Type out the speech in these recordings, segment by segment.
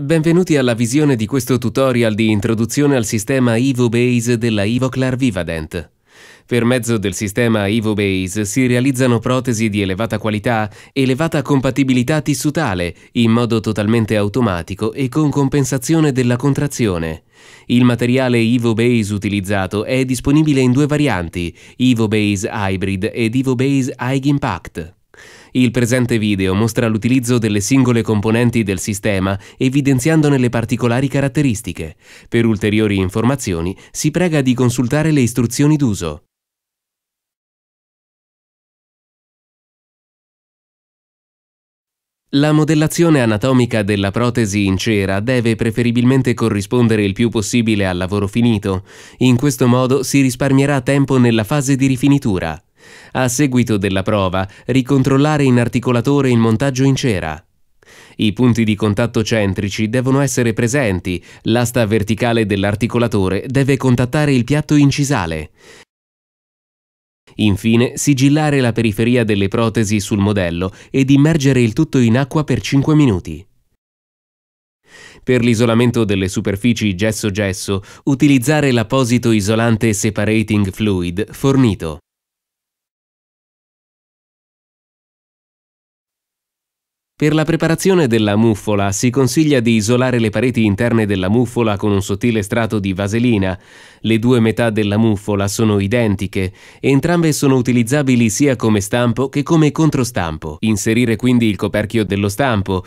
Benvenuti alla visione di questo tutorial di introduzione al sistema EvoBase della EvoClar Vivadent. Per mezzo del sistema EvoBase si realizzano protesi di elevata qualità, elevata compatibilità tissutale, in modo totalmente automatico e con compensazione della contrazione. Il materiale EvoBase utilizzato è disponibile in due varianti, EvoBase Hybrid ed EvoBase High Impact. Il presente video mostra l'utilizzo delle singole componenti del sistema evidenziandone le particolari caratteristiche. Per ulteriori informazioni si prega di consultare le istruzioni d'uso. La modellazione anatomica della protesi in cera deve preferibilmente corrispondere il più possibile al lavoro finito. In questo modo si risparmierà tempo nella fase di rifinitura a seguito della prova, ricontrollare in articolatore il montaggio in cera. I punti di contatto centrici devono essere presenti, l'asta verticale dell'articolatore deve contattare il piatto incisale. Infine, sigillare la periferia delle protesi sul modello ed immergere il tutto in acqua per 5 minuti. Per l'isolamento delle superfici gesso-gesso, utilizzare l'apposito isolante separating fluid fornito. Per la preparazione della muffola si consiglia di isolare le pareti interne della muffola con un sottile strato di vaselina. Le due metà della muffola sono identiche e entrambe sono utilizzabili sia come stampo che come controstampo. Inserire quindi il coperchio dello stampo,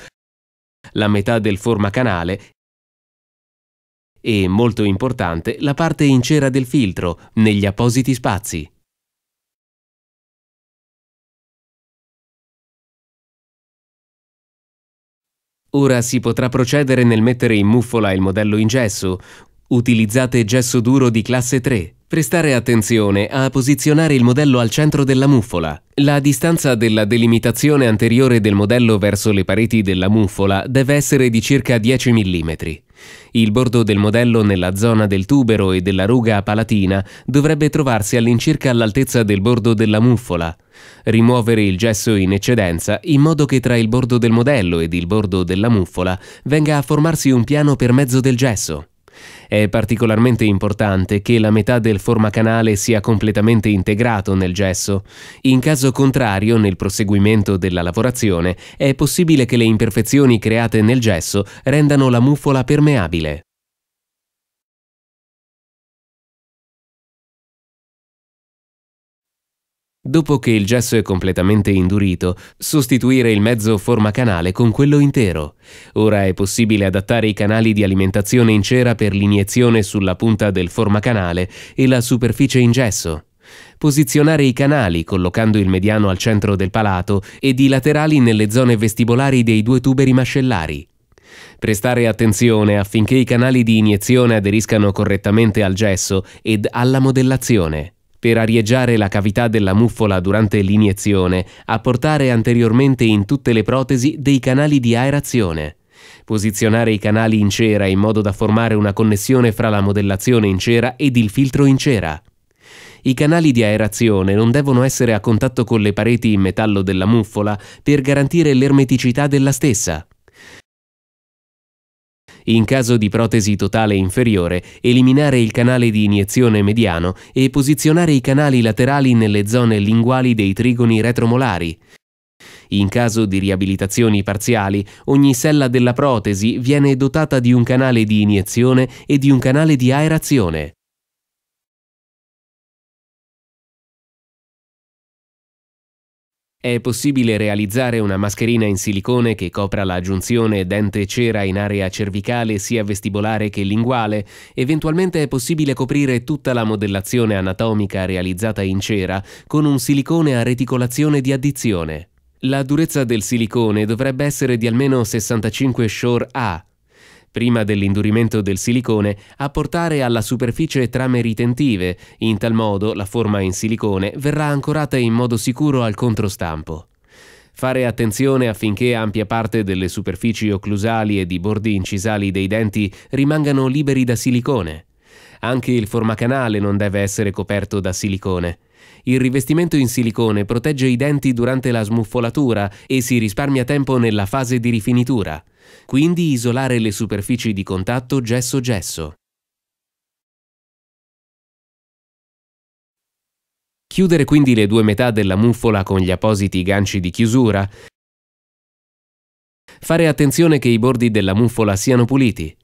la metà del forma canale e, molto importante, la parte in cera del filtro, negli appositi spazi. Ora si potrà procedere nel mettere in muffola il modello in gesso. Utilizzate gesso duro di classe 3. Prestare attenzione a posizionare il modello al centro della muffola. La distanza della delimitazione anteriore del modello verso le pareti della muffola deve essere di circa 10 mm. Il bordo del modello nella zona del tubero e della ruga palatina dovrebbe trovarsi all'incirca all'altezza del bordo della muffola. Rimuovere il gesso in eccedenza in modo che tra il bordo del modello ed il bordo della muffola venga a formarsi un piano per mezzo del gesso. È particolarmente importante che la metà del formacanale sia completamente integrato nel gesso. In caso contrario, nel proseguimento della lavorazione, è possibile che le imperfezioni create nel gesso rendano la muffola permeabile. Dopo che il gesso è completamente indurito, sostituire il mezzo forma canale con quello intero. Ora è possibile adattare i canali di alimentazione in cera per l'iniezione sulla punta del forma canale e la superficie in gesso. Posizionare i canali collocando il mediano al centro del palato ed i laterali nelle zone vestibolari dei due tuberi mascellari. Prestare attenzione affinché i canali di iniezione aderiscano correttamente al gesso ed alla modellazione per arieggiare la cavità della muffola durante l'iniezione, apportare anteriormente in tutte le protesi dei canali di aerazione. Posizionare i canali in cera in modo da formare una connessione fra la modellazione in cera ed il filtro in cera. I canali di aerazione non devono essere a contatto con le pareti in metallo della muffola per garantire l'ermeticità della stessa in caso di protesi totale inferiore, eliminare il canale di iniezione mediano e posizionare i canali laterali nelle zone linguali dei trigoni retromolari. In caso di riabilitazioni parziali, ogni sella della protesi viene dotata di un canale di iniezione e di un canale di aerazione. È possibile realizzare una mascherina in silicone che copra la giunzione dente-cera in area cervicale sia vestibolare che linguale, eventualmente è possibile coprire tutta la modellazione anatomica realizzata in cera con un silicone a reticolazione di addizione. La durezza del silicone dovrebbe essere di almeno 65 Shore A, prima dell'indurimento del silicone, a portare alla superficie trame ritentive, in tal modo la forma in silicone verrà ancorata in modo sicuro al controstampo. Fare attenzione affinché ampia parte delle superfici occlusali e di bordi incisali dei denti rimangano liberi da silicone. Anche il formacanale non deve essere coperto da silicone. Il rivestimento in silicone protegge i denti durante la smuffolatura e si risparmia tempo nella fase di rifinitura. Quindi isolare le superfici di contatto gesso-gesso. Chiudere quindi le due metà della muffola con gli appositi ganci di chiusura. Fare attenzione che i bordi della muffola siano puliti.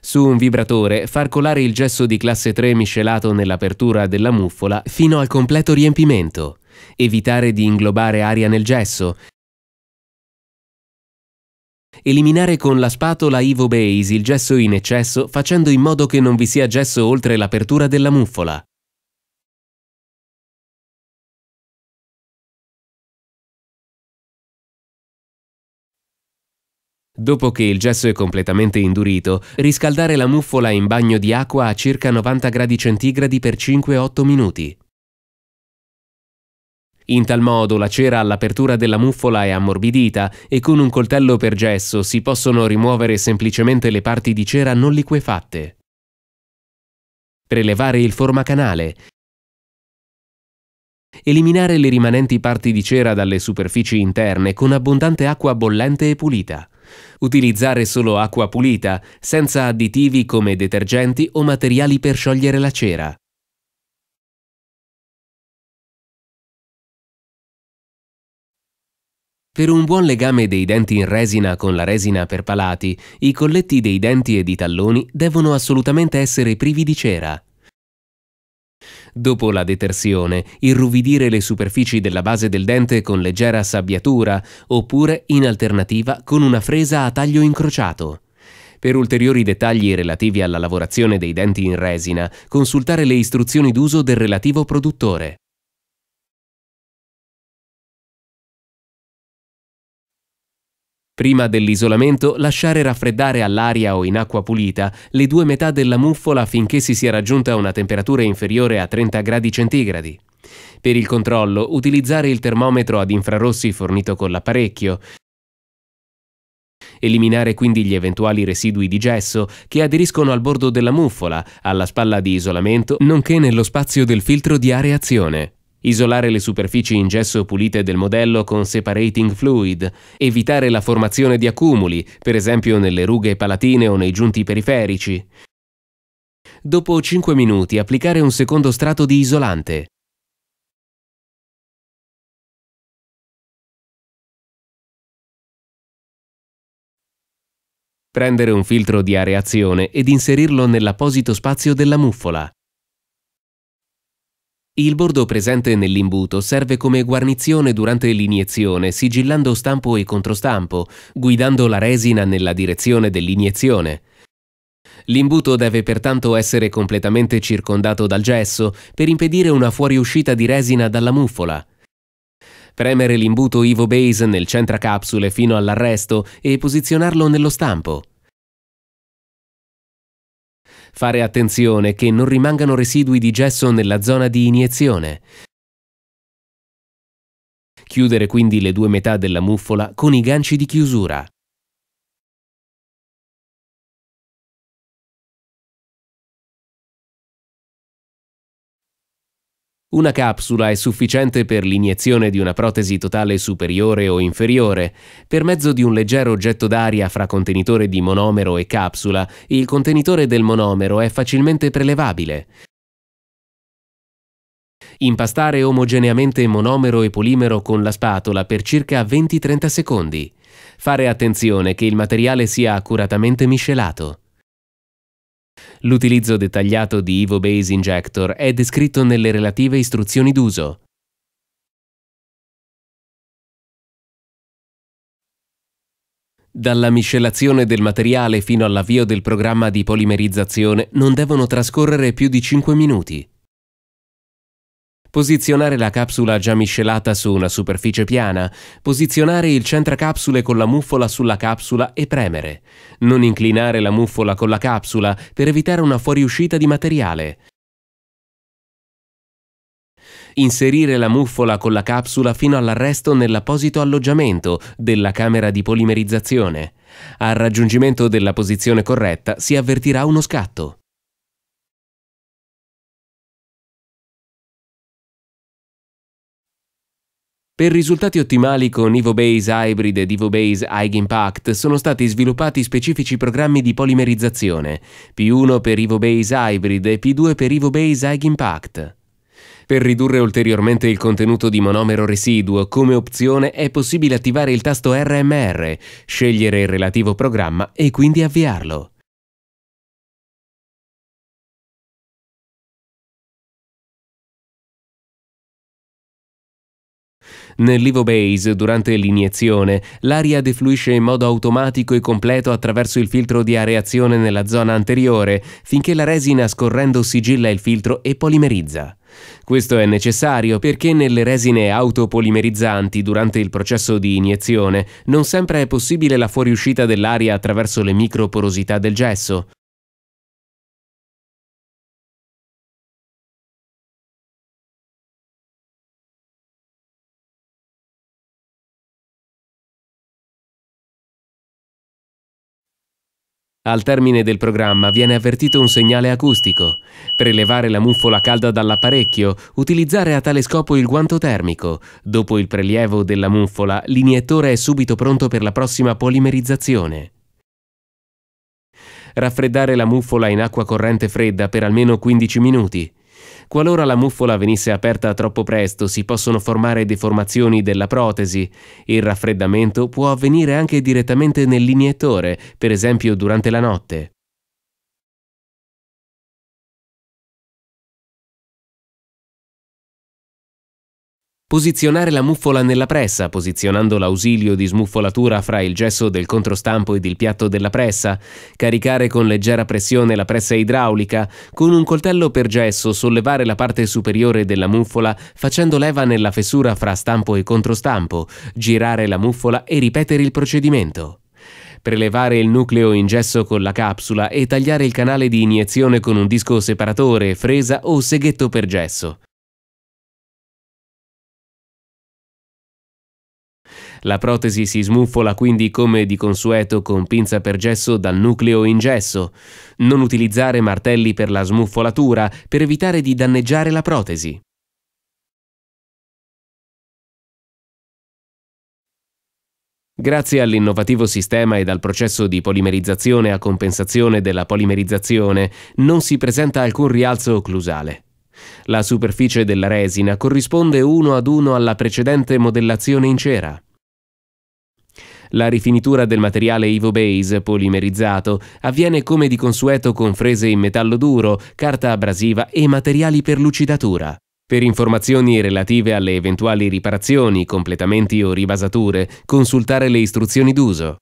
Su un vibratore far colare il gesso di classe 3 miscelato nell'apertura della muffola fino al completo riempimento. Evitare di inglobare aria nel gesso. Eliminare con la spatola Ivo Base il gesso in eccesso facendo in modo che non vi sia gesso oltre l'apertura della muffola. Dopo che il gesso è completamente indurito, riscaldare la muffola in bagno di acqua a circa 90 gradi centigradi per 5-8 minuti. In tal modo la cera all'apertura della muffola è ammorbidita e con un coltello per gesso si possono rimuovere semplicemente le parti di cera non liquefatte. Prelevare il formacanale. Eliminare le rimanenti parti di cera dalle superfici interne con abbondante acqua bollente e pulita. Utilizzare solo acqua pulita, senza additivi come detergenti o materiali per sciogliere la cera. Per un buon legame dei denti in resina con la resina per palati, i colletti dei denti e di talloni devono assolutamente essere privi di cera. Dopo la detersione, irruvidire le superfici della base del dente con leggera sabbiatura oppure, in alternativa, con una fresa a taglio incrociato. Per ulteriori dettagli relativi alla lavorazione dei denti in resina, consultare le istruzioni d'uso del relativo produttore. Prima dell'isolamento lasciare raffreddare all'aria o in acqua pulita le due metà della muffola finché si sia raggiunta una temperatura inferiore a 30 gradi centigradi. Per il controllo utilizzare il termometro ad infrarossi fornito con l'apparecchio. Eliminare quindi gli eventuali residui di gesso che aderiscono al bordo della muffola, alla spalla di isolamento, nonché nello spazio del filtro di areazione isolare le superfici in gesso pulite del modello con separating fluid, evitare la formazione di accumuli, per esempio nelle rughe palatine o nei giunti periferici. Dopo 5 minuti applicare un secondo strato di isolante. Prendere un filtro di areazione ed inserirlo nell'apposito spazio della muffola. Il bordo presente nell'imbuto serve come guarnizione durante l'iniezione, sigillando stampo e controstampo, guidando la resina nella direzione dell'iniezione. L'imbuto deve pertanto essere completamente circondato dal gesso per impedire una fuoriuscita di resina dalla muffola. Premere l'imbuto Ivo Base nel centracapsule fino all'arresto e posizionarlo nello stampo. Fare attenzione che non rimangano residui di gesso nella zona di iniezione. Chiudere quindi le due metà della muffola con i ganci di chiusura. Una capsula è sufficiente per l'iniezione di una protesi totale superiore o inferiore. Per mezzo di un leggero getto d'aria fra contenitore di monomero e capsula, il contenitore del monomero è facilmente prelevabile. Impastare omogeneamente monomero e polimero con la spatola per circa 20-30 secondi. Fare attenzione che il materiale sia accuratamente miscelato. L'utilizzo dettagliato di Evo Base Injector è descritto nelle relative istruzioni d'uso. Dalla miscelazione del materiale fino all'avvio del programma di polimerizzazione non devono trascorrere più di 5 minuti posizionare la capsula già miscelata su una superficie piana, posizionare il centracapsule con la muffola sulla capsula e premere, non inclinare la muffola con la capsula per evitare una fuoriuscita di materiale, inserire la muffola con la capsula fino all'arresto nell'apposito alloggiamento della camera di polimerizzazione. Al raggiungimento della posizione corretta si avvertirà uno scatto. Per risultati ottimali con EvoBase Hybrid ed EvoBase Impact sono stati sviluppati specifici programmi di polimerizzazione, P1 per EvoBase Hybrid e P2 per EvoBase Impact. Per ridurre ulteriormente il contenuto di monomero residuo, come opzione è possibile attivare il tasto RMR, scegliere il relativo programma e quindi avviarlo. Base, durante l'iniezione, l'aria defluisce in modo automatico e completo attraverso il filtro di areazione nella zona anteriore, finché la resina scorrendo sigilla il filtro e polimerizza. Questo è necessario perché nelle resine autopolimerizzanti durante il processo di iniezione non sempre è possibile la fuoriuscita dell'aria attraverso le microporosità del gesso. Al termine del programma viene avvertito un segnale acustico. Prelevare la muffola calda dall'apparecchio, utilizzare a tale scopo il guanto termico. Dopo il prelievo della muffola, l'iniettore è subito pronto per la prossima polimerizzazione raffreddare la muffola in acqua corrente fredda per almeno 15 minuti. Qualora la muffola venisse aperta troppo presto si possono formare deformazioni della protesi. Il raffreddamento può avvenire anche direttamente nell'iniettore, per esempio durante la notte. Posizionare la muffola nella pressa, posizionando l'ausilio di smuffolatura fra il gesso del controstampo ed il piatto della pressa, caricare con leggera pressione la pressa idraulica, con un coltello per gesso sollevare la parte superiore della muffola facendo leva nella fessura fra stampo e controstampo, girare la muffola e ripetere il procedimento prelevare il nucleo in gesso con la capsula e tagliare il canale di iniezione con un disco separatore, fresa o seghetto per gesso. La protesi si smuffola quindi come di consueto con pinza per gesso dal nucleo in gesso. Non utilizzare martelli per la smuffolatura per evitare di danneggiare la protesi. Grazie all'innovativo sistema ed al processo di polimerizzazione a compensazione della polimerizzazione non si presenta alcun rialzo occlusale. La superficie della resina corrisponde uno ad uno alla precedente modellazione in cera. La rifinitura del materiale Ivo Base polimerizzato avviene come di consueto con frese in metallo duro, carta abrasiva e materiali per lucidatura. Per informazioni relative alle eventuali riparazioni, completamenti o ribasature, consultare le istruzioni d'uso.